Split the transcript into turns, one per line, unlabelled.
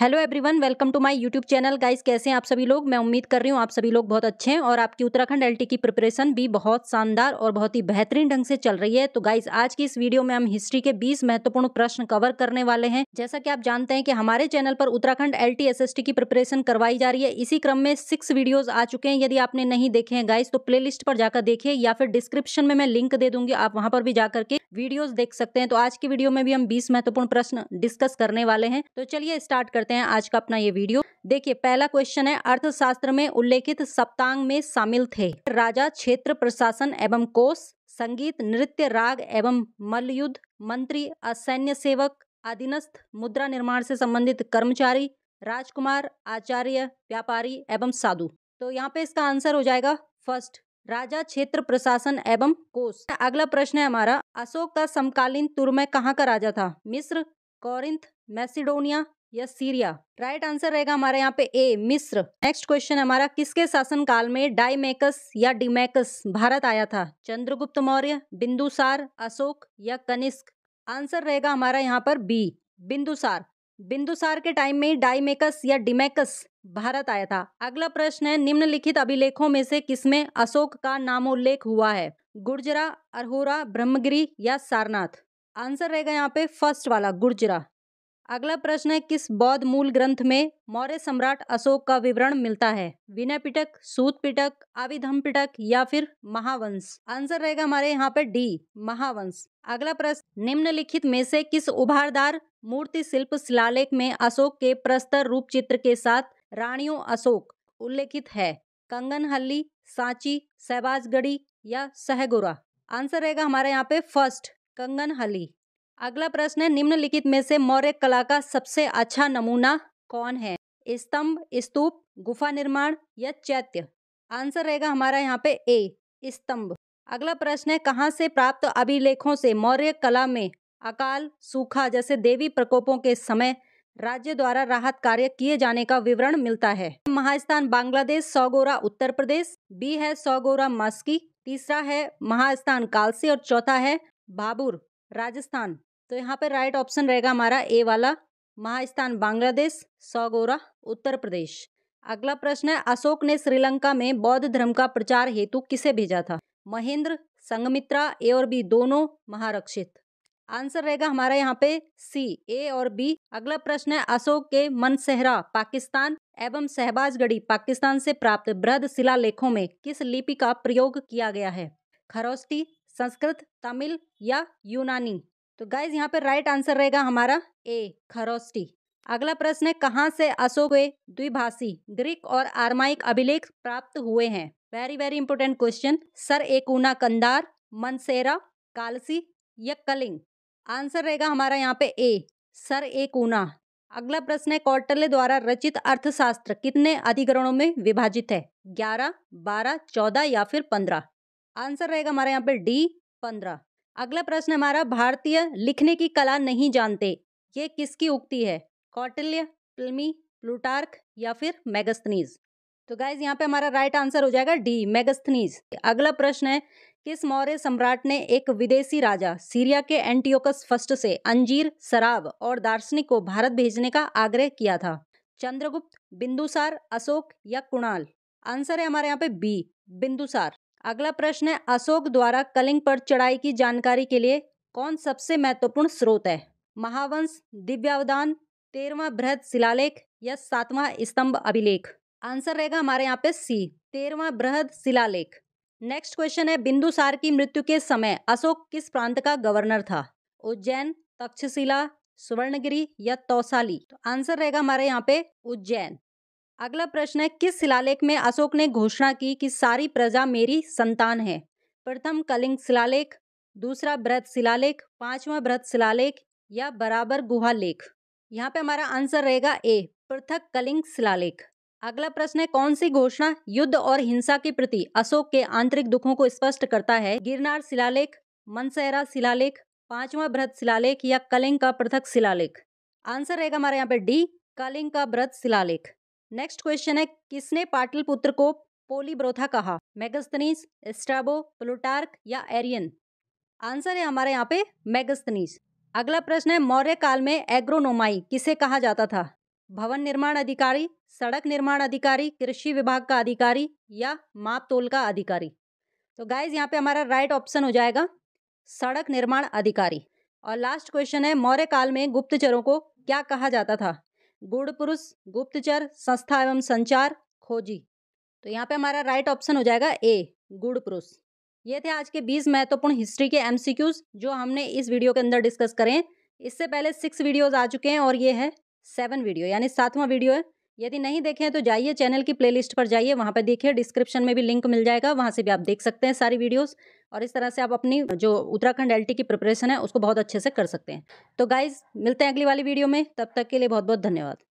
hello everyone welcome to my YouTube channel guys कैसे हैं आप सभी लोग मैं उम्मीद कर रही हूँ आप सभी लोग बहुत अच्छे हैं और आपकी उत्तराखंड एलटी की प्रिपरेशन भी बहुत शानदार और बहुत ही बेहतरीन ढंग से चल रही है तो गाइस आज की इस वीडियो में हम हिस्ट्री के 20 महत्वपूर्ण प्रश्न कवर करने वाले हैं जैसा की आप जानते हैं कि हमारे चैनल पर उत्तराखंड एल टी की प्रिपरेशन करवाई जा रही है इसी क्रम में सिक्स वीडियोज आ चुके हैं यदि आपने नहीं देखे हैं गाइस तो प्ले पर जाकर देखिए या फिर डिस्क्रिप्शन में मैं लिंक दे दूंगी आप वहाँ पर भी जाकर के वीडियोज देख सकते हैं तो आज की वीडियो में भी हम बीस महत्वपूर्ण प्रश्न डिस्कस करने वाले हैं तो चलिए स्टार्ट करते हैं आज का अपना ये वीडियो देखिए पहला क्वेश्चन है अर्थशास्त्र में उल्लेखित सप्तांग में शामिल थे राजा क्षेत्र प्रशासन एवं कोष संगीत नृत्य राग एवं मल्लयुद्ध मंत्री असैन्य सेवक अधीनस्थ मुद्रा निर्माण से संबंधित कर्मचारी राजकुमार आचार्य व्यापारी एवं साधु तो यहाँ पे इसका आंसर हो जाएगा फर्स्ट राजा क्षेत्र प्रशासन एवं कोष अगला प्रश्न है हमारा अशोक का समकालीन तुर्मय कहाँ का राजा था मिस्र कोरिंथ मैसिडोनिया या सीरिया राइट आंसर रहेगा हमारे यहाँ पे ए मिस्र नेक्स्ट क्वेश्चन हमारा किसके शासन काल में डाइमेकस या डिमेकस भारत आया था चंद्रगुप्त मौर्य बिंदुसार अशोक या कनिष्क आंसर रहेगा हमारा यहाँ पर बी बिंदुसार बिंदुसार के टाइम में डाइमेकस या डिमेकस भारत आया था अगला प्रश्न है निम्नलिखित अभिलेखों में से किसमें अशोक का नामोल्लेख हुआ है गुर्जरा अरहोरा ब्रह्मगिरी या सारनाथ आंसर रहेगा यहाँ पे फर्स्ट वाला गुर्जरा अगला प्रश्न है किस बौद्ध मूल ग्रंथ में मौर्य सम्राट अशोक का विवरण मिलता है विनय पिटक सूत पिटक आविधम पिटक या फिर महावंश आंसर रहेगा हमारे यहाँ पे डी महावंश अगला प्रश्न निम्नलिखित में से किस उभारदार मूर्ति शिल्प शिलालेख में अशोक के प्रस्तर रूप चित्र के साथ रानियों अशोक उल्लेखित है कंगन हल्ली सांची सहबाजगढ़ी या सहगोरा आंसर रहेगा हमारे यहाँ पे फर्स्ट कंगन हली अगला प्रश्न है निम्नलिखित में से मौर्य कला का सबसे अच्छा नमूना कौन है स्तंभ स्तूप गुफा निर्माण या चैत्य आंसर रहेगा हमारा यहाँ पे ए स्तंभ अगला प्रश्न है कहाँ से प्राप्त अभिलेखों से मौर्य कला में अकाल सूखा जैसे देवी प्रकोपों के समय राज्य द्वारा राहत कार्य किए जाने का विवरण मिलता है महास्थान बांग्लादेश सौगोरा उत्तर प्रदेश बी है सौगोरा मास्की तीसरा है महास्थान कालसी और चौथा है बाबुर राजस्थान तो यहाँ पर राइट ऑप्शन रहेगा हमारा ए वाला महास्थान बांग्लादेश सौगोरा उत्तर प्रदेश अगला प्रश्न है अशोक ने श्रीलंका में बौद्ध धर्म का प्रचार हेतु किसे भेजा था महेंद्र संगमित्रा ए और बी दोनों महारक्षित आंसर रहेगा हमारा यहाँ पे सी ए और बी अगला प्रश्न है अशोक के मनसेहरा पाकिस्तान एवं सहबाजगढ़ी पाकिस्तान से प्राप्त बृहद शिला लेखों में किस लिपि का प्रयोग किया गया है खरोस्टी संस्कृत तमिल या यूनानी तो गाइज यहाँ पर राइट आंसर रहेगा हमारा ए खरोस्टी अगला प्रश्न है कहाँ से अशोक द्विभाषी ग्रीक और आर्माइक अभिलेख प्राप्त हुए हैं very very important question sir एकूना कंदार मनसेरा कालसी या कलिंग आंसर रहेगा हमारा यहाँ पे ए सर एकूना अगला प्रश्न है कौटल्य द्वारा रचित अर्थशास्त्र कितने अधिग्रहणों में विभाजित है ग्यारह बारह चौदह या फिर पंद्रह आंसर रहेगा हमारे यहाँ पे डी पंद्रह अगला प्रश्न हमारा भारतीय लिखने की कला नहीं जानते ये किसकी उक्ति है कौटिल्य प्लमी प्लूटार्क या फिर मैगस्थनीज तो गाइज यहाँ पे हमारा राइट आंसर हो जाएगा डी मैगस्थनीज अगला प्रश्न है किस मौर्य सम्राट ने एक विदेशी राजा सीरिया के एंटीओकस फर्स्ट से अंजीर शराब और दार्शनिक को भारत भेजने का आग्रह किया था चंद्रगुप्त बिंदुसार अशोक या कुणाल आंसर है हमारे यहाँ पे बी बिंदुसार अगला प्रश्न है अशोक द्वारा कलिंग पर चढ़ाई की जानकारी के लिए कौन सबसे महत्वपूर्ण स्रोत है महावंश दिव्यावदान तेरहवा बृहद शिलालेख या सातवां स्तंभ अभिलेख आंसर रहेगा हमारे यहाँ पे सी तेरहवा बृहद शिलालेख नेक्स्ट क्वेश्चन है बिंदुसार की मृत्यु के समय अशोक किस प्रांत का गवर्नर था उज्जैन तक्षशिला सुवर्णगिरी या तौसाली तो आंसर रहेगा हमारे यहाँ पे उज्जैन अगला प्रश्न है किस शिलालेख में अशोक ने घोषणा की कि सारी प्रजा मेरी संतान है प्रथम कलिंग शिलालेख दूसरा बृहत शिलालेख पांचवा बृहत शिलालेख या बराबर गुहा लेख यहाँ पे हमारा आंसर रहेगा ए पृथक कलिंग शिलालेख अगला प्रश्न है कौन सी घोषणा युद्ध और हिंसा के प्रति अशोक के आंतरिक दुखों को स्पष्ट करता है गिरनार शिलालेख मनसहरा शिलालेख पांचवा बृहत शिलालेख या कलिंग का पृथक शिलालेख आंसर रहेगा हमारे यहाँ पे डी कलिंग का बृहत शिलालेख नेक्स्ट क्वेश्चन है किसने पुत्र को पोलीब्रोथा कहा मेगस्तनीस एस्ट्राबो प्लूटार्क या एरियन आंसर है हमारे यहाँ पे मेगस्तनीस अगला प्रश्न है मौर्य काल में एग्रोनोमाई किसे कहा जाता था भवन निर्माण अधिकारी सड़क निर्माण अधिकारी कृषि विभाग का अधिकारी या माप तोल का अधिकारी तो गाइज यहाँ पे हमारा राइट ऑप्शन हो जाएगा सड़क निर्माण अधिकारी और लास्ट क्वेश्चन है मौर्य काल में गुप्तचरों को क्या कहा जाता था गुड़ पुरुष गुप्तचर संस्था एवं संचार खोजी तो यहाँ पे हमारा राइट ऑप्शन हो जाएगा ए गुड़ पुरुष ये थे आज के बीस महत्वपूर्ण हिस्ट्री के एम जो हमने इस वीडियो के अंदर डिस्कस करें इससे पहले सिक्स वीडियोज़ आ चुके हैं और ये है सेवन वीडियो यानी सातवां वीडियो है यदि नहीं देखें तो जाइए चैनल की प्लेलिस्ट पर जाइए वहाँ पर देखिए डिस्क्रिप्शन में भी लिंक मिल जाएगा वहाँ से भी आप देख सकते हैं सारी वीडियोस और इस तरह से आप अपनी जो उत्तराखंड एलटी की प्रिपरेशन है उसको बहुत अच्छे से कर सकते हैं तो गाइज मिलते हैं अगली वाली वीडियो में तब तक के लिए बहुत बहुत धन्यवाद